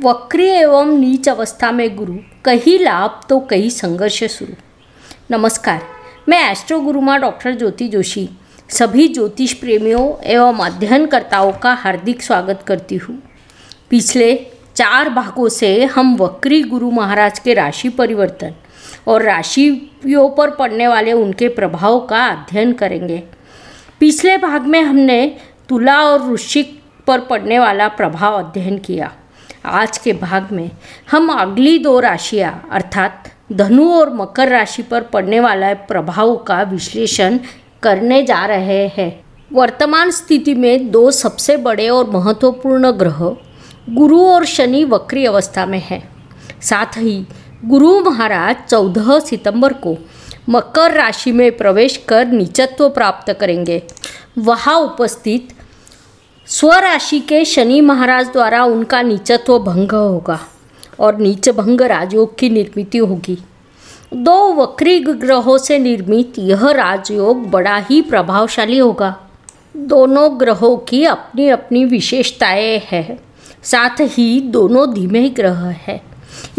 वक्री एवं नीच अवस्था में गुरु कहीं लाभ तो कहीं संघर्ष शुरू नमस्कार मैं एस्ट्रो गुरुमा डॉक्टर ज्योति जोशी सभी ज्योतिष प्रेमियों एवं अध्ययनकर्ताओं का हार्दिक स्वागत करती हूँ पिछले चार भागों से हम वक्री गुरु महाराज के राशि परिवर्तन और राशियों पर पड़ने वाले उनके प्रभाव का अध्ययन करेंगे पिछले भाग में हमने तुला और वृश्चिक पर पड़ने वाला प्रभाव अध्ययन किया आज के भाग में हम अगली दो राशियाँ अर्थात धनु और मकर राशि पर पड़ने वाला प्रभाव का विश्लेषण करने जा रहे हैं वर्तमान स्थिति में दो सबसे बड़े और महत्वपूर्ण ग्रह गुरु और शनि वक्री अवस्था में हैं साथ ही गुरु महाराज चौदह सितंबर को मकर राशि में प्रवेश कर नीचत्व प्राप्त करेंगे वहाँ उपस्थित स्वराशि के शनि महाराज द्वारा उनका नीचत्व भंग होगा और नीच भंग राजयोग की निर्मित होगी दो वक्री ग्रहों से निर्मित यह राजयोग बड़ा ही प्रभावशाली होगा दोनों ग्रहों की अपनी अपनी विशेषताएं हैं साथ ही दोनों धीमे ग्रह हैं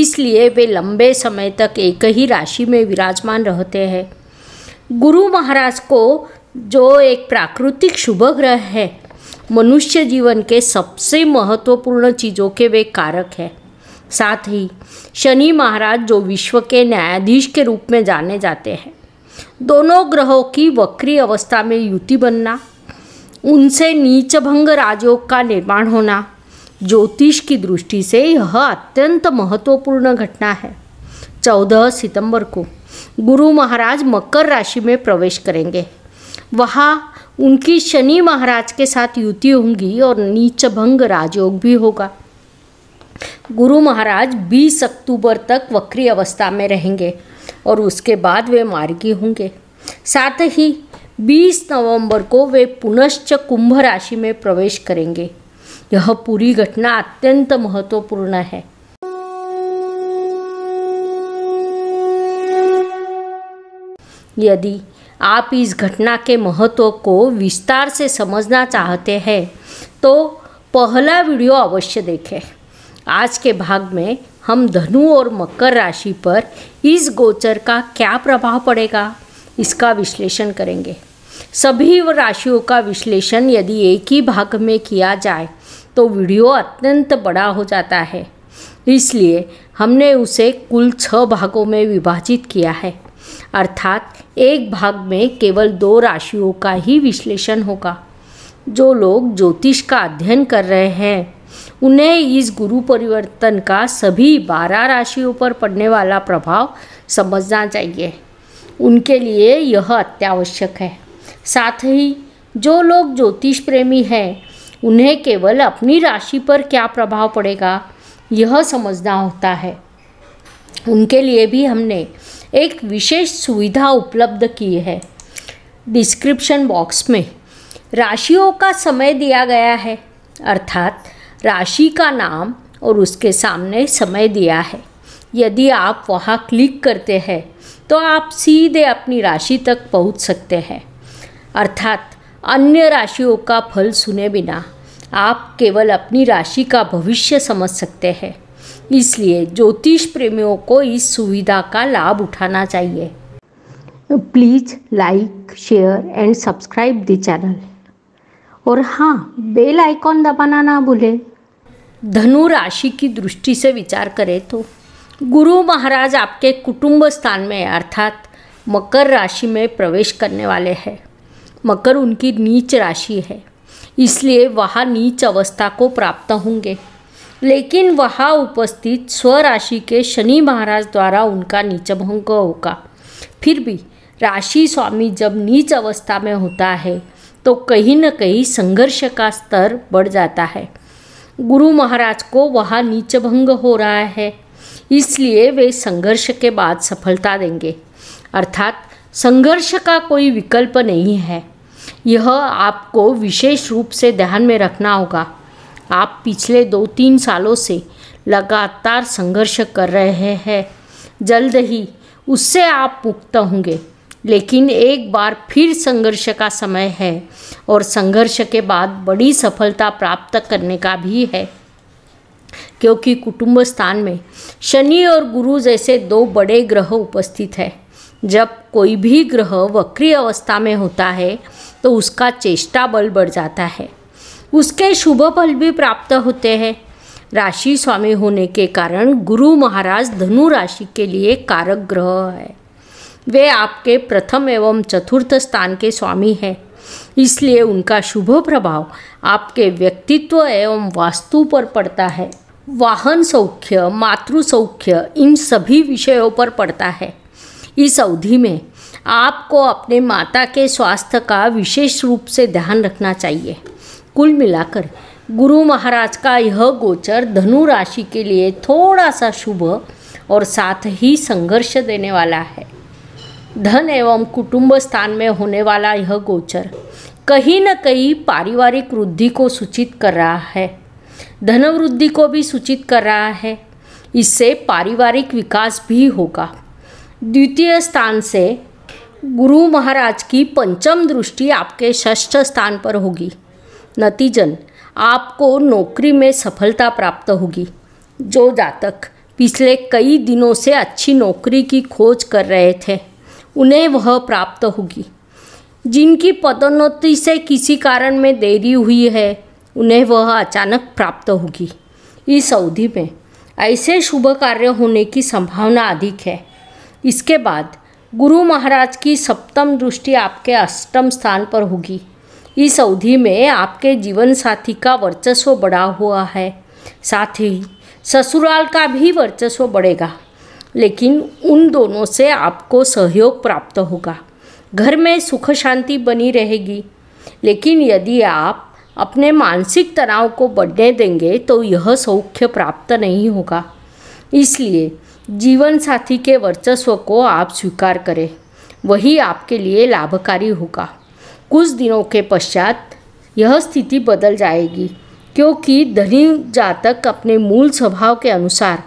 इसलिए वे लंबे समय तक एक ही राशि में विराजमान रहते हैं गुरु महाराज को जो एक प्राकृतिक शुभ ग्रह है मनुष्य जीवन के सबसे महत्वपूर्ण चीज़ों के वे कारक हैं साथ ही शनि महाराज जो विश्व के न्यायाधीश के रूप में जाने जाते हैं दोनों ग्रहों की वक्री अवस्था में युति बनना उनसे नीच भंग राजयोग का निर्माण होना ज्योतिष की दृष्टि से यह अत्यंत महत्वपूर्ण घटना है चौदह सितंबर को गुरु महाराज मकर राशि में प्रवेश करेंगे वहाँ उनकी शनि महाराज के साथ युति होंगी और नीच भंग राजयोग भी होगा गुरु महाराज 20 अक्टूबर तक वक्री अवस्था में रहेंगे और उसके बाद वे मार्गी होंगे साथ ही 20 नवंबर को वे पुनश्च कुंभ राशि में प्रवेश करेंगे यह पूरी घटना अत्यंत महत्वपूर्ण है यदि आप इस घटना के महत्व को विस्तार से समझना चाहते हैं तो पहला वीडियो अवश्य देखें आज के भाग में हम धनु और मकर राशि पर इस गोचर का क्या प्रभाव पड़ेगा इसका विश्लेषण करेंगे सभी राशियों का विश्लेषण यदि एक ही भाग में किया जाए तो वीडियो अत्यंत बड़ा हो जाता है इसलिए हमने उसे कुल छः भागों में विभाजित किया है अर्थात एक भाग में केवल दो राशियों का ही विश्लेषण होगा जो लोग ज्योतिष का अध्ययन कर रहे हैं उन्हें इस गुरु परिवर्तन का सभी बारह राशियों पर पड़ने वाला प्रभाव समझना चाहिए उनके लिए यह अत्यावश्यक है साथ ही जो लोग ज्योतिष प्रेमी हैं उन्हें केवल अपनी राशि पर क्या प्रभाव पड़ेगा यह समझना होता है उनके लिए भी हमने एक विशेष सुविधा उपलब्ध की है डिस्क्रिप्शन बॉक्स में राशियों का समय दिया गया है अर्थात राशि का नाम और उसके सामने समय दिया है यदि आप वहाँ क्लिक करते हैं तो आप सीधे अपनी राशि तक पहुँच सकते हैं अर्थात अन्य राशियों का फल सुने बिना आप केवल अपनी राशि का भविष्य समझ सकते हैं इसलिए ज्योतिष प्रेमियों को इस सुविधा का लाभ उठाना चाहिए please like share and subscribe the channel और हाँ बेल आइकॉन दबाना ना भूलें धनु राशि की दृष्टि से विचार करें तो गुरु महाराज आपके कुटुंब स्थान में अर्थात मकर राशि में प्रवेश करने वाले हैं मकर उनकी नीच राशि है इसलिए वह नीच अवस्था को प्राप्त होंगे लेकिन वहाँ उपस्थित स्वराशि के शनि महाराज द्वारा उनका नीच भंग होगा फिर भी राशि स्वामी जब नीच अवस्था में होता है तो कहीं न कहीं संघर्ष का स्तर बढ़ जाता है गुरु महाराज को वहाँ नीच भंग हो रहा है इसलिए वे संघर्ष के बाद सफलता देंगे अर्थात संघर्ष का कोई विकल्प नहीं है यह आपको विशेष रूप से ध्यान में रखना होगा आप पिछले दो तीन सालों से लगातार संघर्ष कर रहे हैं जल्द ही उससे आप मुक्त होंगे लेकिन एक बार फिर संघर्ष का समय है और संघर्ष के बाद बड़ी सफलता प्राप्त करने का भी है क्योंकि कुटुंब स्थान में शनि और गुरु जैसे दो बड़े ग्रह उपस्थित हैं जब कोई भी ग्रह वक्री अवस्था में होता है तो उसका चेष्टा बल बढ़ जाता है उसके शुभ फल भी प्राप्त होते हैं राशि स्वामी होने के कारण गुरु महाराज धनु राशि के लिए कारक ग्रह है वे आपके प्रथम एवं चतुर्थ स्थान के स्वामी हैं इसलिए उनका शुभ प्रभाव आपके व्यक्तित्व एवं वास्तु पर पड़ता है वाहन सौख्य मातृ सौख्य इन सभी विषयों पर पड़ता है इस अवधि में आपको अपने माता के स्वास्थ्य का विशेष रूप से ध्यान रखना चाहिए कुल मिलाकर गुरु महाराज का यह गोचर धनु राशि के लिए थोड़ा सा शुभ और साथ ही संघर्ष देने वाला है धन एवं कुटुंब स्थान में होने वाला यह गोचर कहीं न कहीं पारिवारिक वृद्धि को सूचित कर रहा है धन वृद्धि को भी सूचित कर रहा है इससे पारिवारिक विकास भी होगा द्वितीय स्थान से गुरु महाराज की पंचम दृष्टि आपके षष्ठ स्थान पर होगी नतीजन आपको नौकरी में सफलता प्राप्त होगी जो जातक पिछले कई दिनों से अच्छी नौकरी की खोज कर रहे थे उन्हें वह प्राप्त होगी जिनकी पदोन्नति से किसी कारण में देरी हुई है उन्हें वह अचानक प्राप्त होगी इस अवधि में ऐसे शुभ कार्य होने की संभावना अधिक है इसके बाद गुरु महाराज की सप्तम दृष्टि आपके अष्टम स्थान पर होगी इस अवधि में आपके जीवन साथी का वर्चस्व बढ़ा हुआ है साथ ही ससुराल का भी वर्चस्व बढ़ेगा लेकिन उन दोनों से आपको सहयोग प्राप्त होगा घर में सुख शांति बनी रहेगी लेकिन यदि आप अपने मानसिक तनाव को बढ़ने देंगे तो यह सौख्य प्राप्त नहीं होगा इसलिए जीवन साथी के वर्चस्व को आप स्वीकार करें वही आपके लिए लाभकारी होगा कुछ दिनों के पश्चात यह स्थिति बदल जाएगी क्योंकि धनी जातक अपने मूल स्वभाव के अनुसार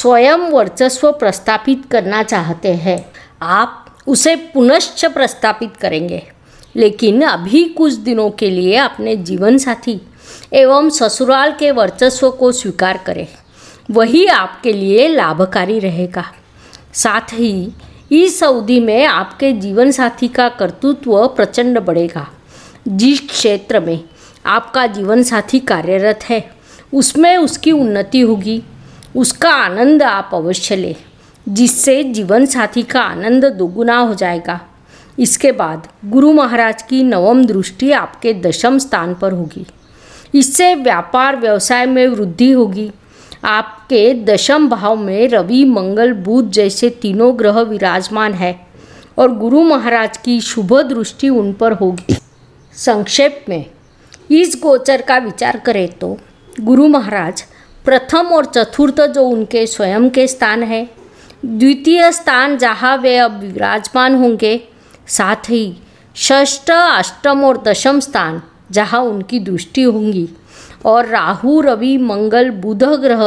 स्वयं वर्चस्व प्रस्तापित करना चाहते हैं आप उसे पुनश्च प्रस्थापित करेंगे लेकिन अभी कुछ दिनों के लिए अपने जीवन साथी एवं ससुराल के वर्चस्व को स्वीकार करें वही आपके लिए लाभकारी रहेगा साथ ही इस अवधि में आपके जीवन साथी का कर्तृत्व प्रचंड बढ़ेगा जिस क्षेत्र में आपका जीवन साथी कार्यरत है उसमें उसकी उन्नति होगी उसका आनंद आप अवश्य लें जिससे जीवन साथी का आनंद दोगुना हो जाएगा इसके बाद गुरु महाराज की नवम दृष्टि आपके दशम स्थान पर होगी इससे व्यापार व्यवसाय में वृद्धि होगी आपके दशम भाव में रवि मंगल बुध जैसे तीनों ग्रह विराजमान है और गुरु महाराज की शुभ दृष्टि उन पर होगी संक्षेप में इस गोचर का विचार करें तो गुरु महाराज प्रथम और चतुर्थ जो उनके स्वयं के स्थान है द्वितीय स्थान जहाँ वे अब विराजमान होंगे साथ ही षष्ठ अष्टम और दशम स्थान जहाँ उनकी दृष्टि होंगी और राहु रवि मंगल बुध ग्रह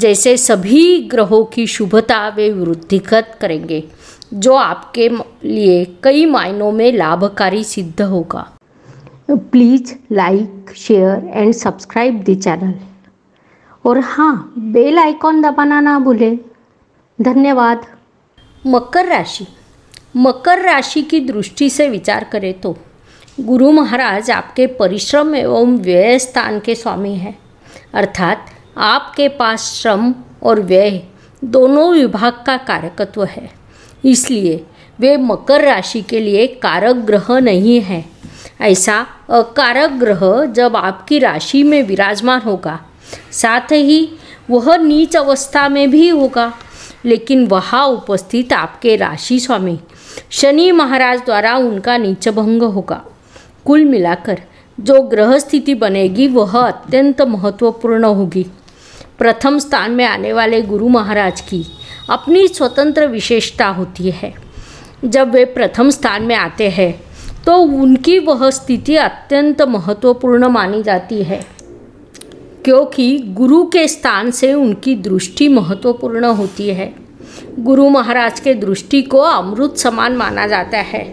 जैसे सभी ग्रहों की शुभता वे वृद्धिगत करेंगे जो आपके लिए कई मायनों में लाभकारी सिद्ध होगा please like share and subscribe the channel और हाँ बेल आइकॉन दबाना ना भूलें धन्यवाद मकर राशि मकर राशि की दृष्टि से विचार करें तो गुरु महाराज आपके परिश्रम एवं व्यय स्थान के स्वामी हैं अर्थात आपके पास श्रम और व्यय दोनों विभाग का कारकत्व है इसलिए वे मकर राशि के लिए कारक ग्रह नहीं हैं ऐसा अकारक ग्रह जब आपकी राशि में विराजमान होगा साथ ही वह नीच अवस्था में भी होगा लेकिन वहाँ उपस्थित आपके राशि स्वामी शनि महाराज द्वारा उनका नीचभंग होगा कुल मिलाकर जो ग्रह स्थिति बनेगी वह अत्यंत महत्वपूर्ण होगी प्रथम स्थान में आने वाले गुरु महाराज की अपनी स्वतंत्र विशेषता होती है जब वे प्रथम स्थान में आते हैं तो उनकी वह स्थिति अत्यंत महत्वपूर्ण मानी जाती है क्योंकि गुरु के स्थान से उनकी दृष्टि महत्वपूर्ण होती है गुरु महाराज के दृष्टि को अमृत समान माना जाता है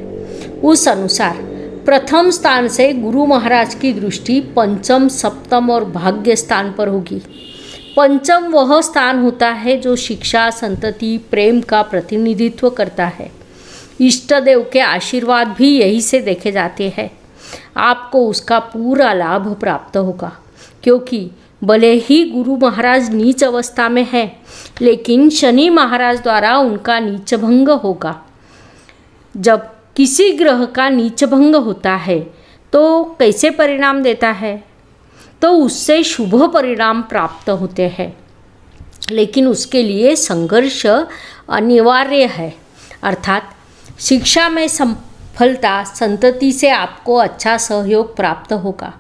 उस अनुसार प्रथम स्थान से गुरु महाराज की दृष्टि पंचम सप्तम और भाग्य स्थान पर होगी पंचम वह स्थान होता है जो शिक्षा संतति प्रेम का प्रतिनिधित्व करता है इष्ट देव के आशीर्वाद भी यही से देखे जाते हैं आपको उसका पूरा लाभ प्राप्त होगा क्योंकि भले ही गुरु महाराज नीच अवस्था में है लेकिन शनि महाराज द्वारा उनका नीच भंग होगा जब किसी ग्रह का नीचभंग होता है तो कैसे परिणाम देता है तो उससे शुभ परिणाम प्राप्त होते हैं लेकिन उसके लिए संघर्ष अनिवार्य है अर्थात शिक्षा में सफलता संतति से आपको अच्छा सहयोग प्राप्त होगा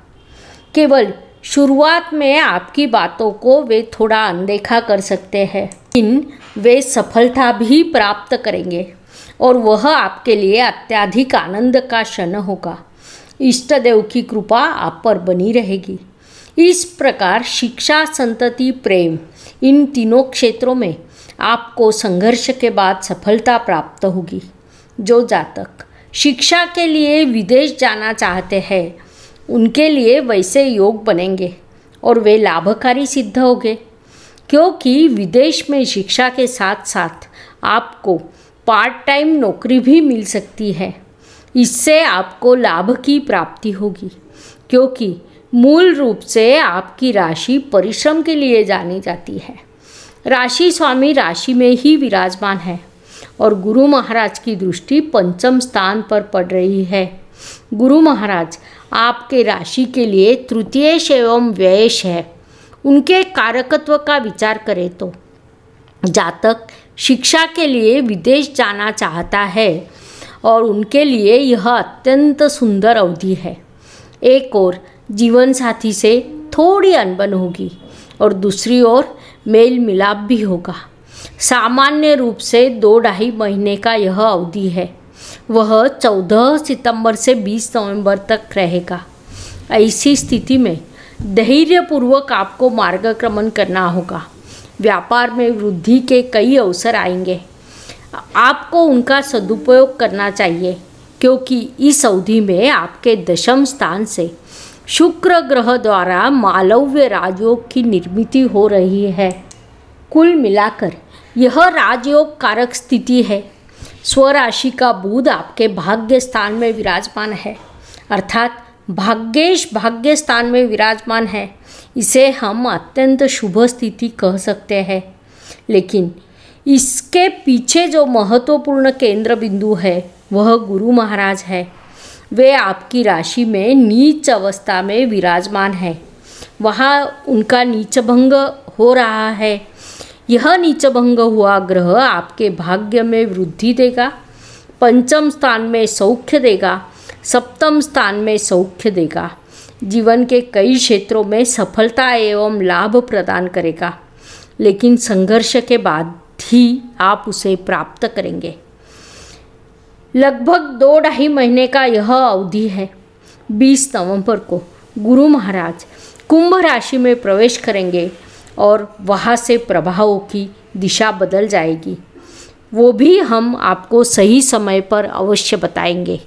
केवल शुरुआत में आपकी बातों को वे थोड़ा अनदेखा कर सकते हैं इन वे सफलता भी प्राप्त करेंगे और वह आपके लिए अत्याधिक आनंद का क्षण होगा इष्ट देव की कृपा आप पर बनी रहेगी इस प्रकार शिक्षा संतति प्रेम इन तीनों क्षेत्रों में आपको संघर्ष के बाद सफलता प्राप्त होगी जो जातक शिक्षा के लिए विदेश जाना चाहते हैं उनके लिए वैसे योग बनेंगे और वे लाभकारी सिद्ध होंगे क्योंकि विदेश में शिक्षा के साथ साथ आपको पार्ट टाइम नौकरी भी मिल सकती है इससे आपको लाभ की प्राप्ति होगी क्योंकि मूल रूप से आपकी राशि परिश्रम के लिए जानी जाती है राशि स्वामी राशि में ही विराजमान है और गुरु महाराज की दृष्टि पंचम स्थान पर पड़ रही है गुरु महाराज आपके राशि के लिए तृतीय एवं व्ययश है उनके कारकत्व का विचार करें तो जातक शिक्षा के लिए विदेश जाना चाहता है और उनके लिए यह अत्यंत सुंदर अवधि है एक ओर जीवन साथी से थोड़ी अनबन होगी और दूसरी ओर मेल मिलाप भी होगा सामान्य रूप से दो ढाई महीने का यह अवधि है वह 14 सितंबर से 20 नवंबर तक रहेगा ऐसी स्थिति में धैर्यपूर्वक आपको मार्गक्रमण करना होगा व्यापार में वृद्धि के कई अवसर आएंगे आपको उनका सदुपयोग करना चाहिए क्योंकि इस अवधि में आपके दशम स्थान से शुक्र ग्रह द्वारा मालव्य राजयोग की निर्मित हो रही है कुल मिलाकर यह राजयोग कारक स्थिति है स्वराशि का बुध आपके भाग्य स्थान में विराजमान है अर्थात भाग्येश भाग्य स्थान में विराजमान है इसे हम अत्यंत शुभ स्थिति कह सकते हैं लेकिन इसके पीछे जो महत्वपूर्ण केंद्र बिंदु है वह गुरु महाराज है वे आपकी राशि में नीच अवस्था में विराजमान है वहाँ उनका नीच भंग हो रहा है यह नीच भंग हुआ ग्रह आपके भाग्य में वृद्धि देगा पंचम स्थान में सौख्य देगा सप्तम स्थान में सौख्य देगा जीवन के कई क्षेत्रों में सफलता एवं लाभ प्रदान करेगा लेकिन संघर्ष के बाद ही आप उसे प्राप्त करेंगे लगभग दो ढाई महीने का यह अवधि है 20 नवंबर को गुरु महाराज कुंभ राशि में प्रवेश करेंगे और वहाँ से प्रभावों की दिशा बदल जाएगी वो भी हम आपको सही समय पर अवश्य बताएंगे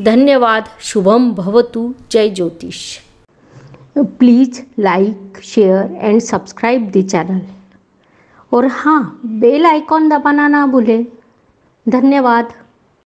धन्यवाद शुभम भवतु जय ज्योतिष please like share and subscribe the channel और हाँ बेल आइकॉन दबाना ना भूलें धन्यवाद